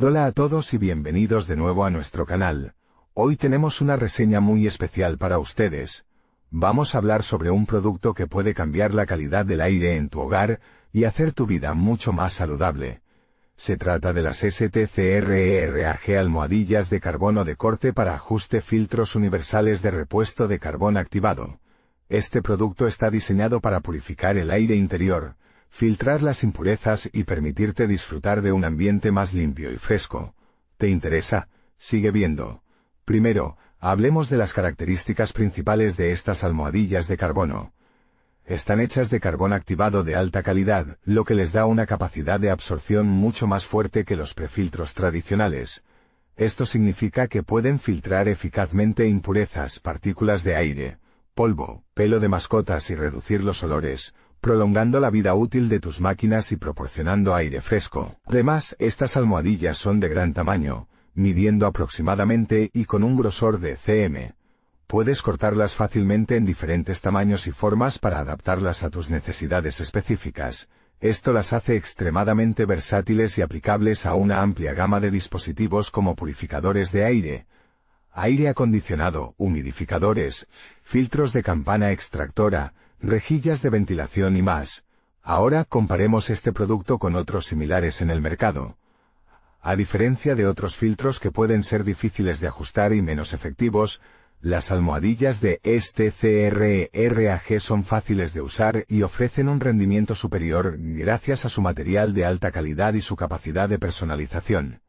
Hola a todos y bienvenidos de nuevo a nuestro canal. Hoy tenemos una reseña muy especial para ustedes. Vamos a hablar sobre un producto que puede cambiar la calidad del aire en tu hogar y hacer tu vida mucho más saludable. Se trata de las STCRERAG almohadillas de carbono de corte para ajuste filtros universales de repuesto de carbón activado. Este producto está diseñado para purificar el aire interior, filtrar las impurezas y permitirte disfrutar de un ambiente más limpio y fresco. ¿Te interesa? Sigue viendo. Primero, hablemos de las características principales de estas almohadillas de carbono. Están hechas de carbón activado de alta calidad, lo que les da una capacidad de absorción mucho más fuerte que los prefiltros tradicionales. Esto significa que pueden filtrar eficazmente impurezas, partículas de aire, polvo, pelo de mascotas y reducir los olores, prolongando la vida útil de tus máquinas y proporcionando aire fresco. Además, estas almohadillas son de gran tamaño, midiendo aproximadamente y con un grosor de cm. Puedes cortarlas fácilmente en diferentes tamaños y formas para adaptarlas a tus necesidades específicas. Esto las hace extremadamente versátiles y aplicables a una amplia gama de dispositivos como purificadores de aire, aire acondicionado, humidificadores, filtros de campana extractora, rejillas de ventilación y más. Ahora comparemos este producto con otros similares en el mercado. A diferencia de otros filtros que pueden ser difíciles de ajustar y menos efectivos, las almohadillas de este son fáciles de usar y ofrecen un rendimiento superior gracias a su material de alta calidad y su capacidad de personalización.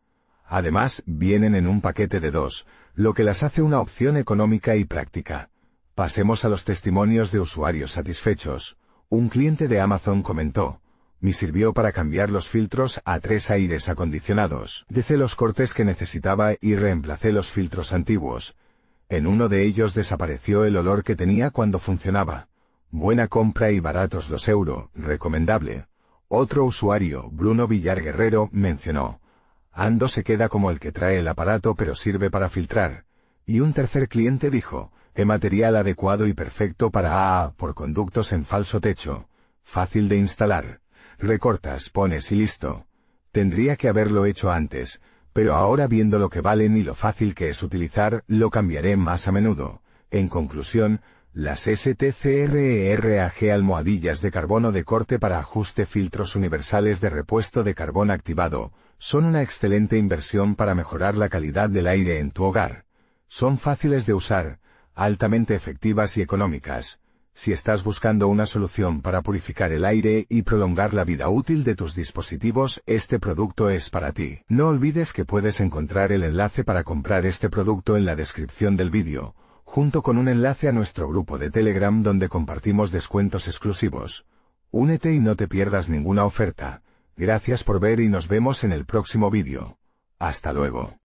Además, vienen en un paquete de dos, lo que las hace una opción económica y práctica. Pasemos a los testimonios de usuarios satisfechos. Un cliente de Amazon comentó, me sirvió para cambiar los filtros a tres aires acondicionados. dice los cortes que necesitaba y reemplacé los filtros antiguos. En uno de ellos desapareció el olor que tenía cuando funcionaba. Buena compra y baratos los euro, recomendable. Otro usuario, Bruno Villar Guerrero, mencionó. Ando se queda como el que trae el aparato pero sirve para filtrar. Y un tercer cliente dijo, material adecuado y perfecto para AA por conductos en falso techo, fácil de instalar, recortas, pones y listo. Tendría que haberlo hecho antes, pero ahora viendo lo que valen y lo fácil que es utilizar, lo cambiaré más a menudo. En conclusión, las STCRERAG almohadillas de carbono de corte para ajuste filtros universales de repuesto de carbón activado, son una excelente inversión para mejorar la calidad del aire en tu hogar. Son fáciles de usar, altamente efectivas y económicas, si estás buscando una solución para purificar el aire y prolongar la vida útil de tus dispositivos, este producto es para ti. No olvides que puedes encontrar el enlace para comprar este producto en la descripción del vídeo, junto con un enlace a nuestro grupo de Telegram donde compartimos descuentos exclusivos. Únete y no te pierdas ninguna oferta. Gracias por ver y nos vemos en el próximo vídeo. Hasta luego.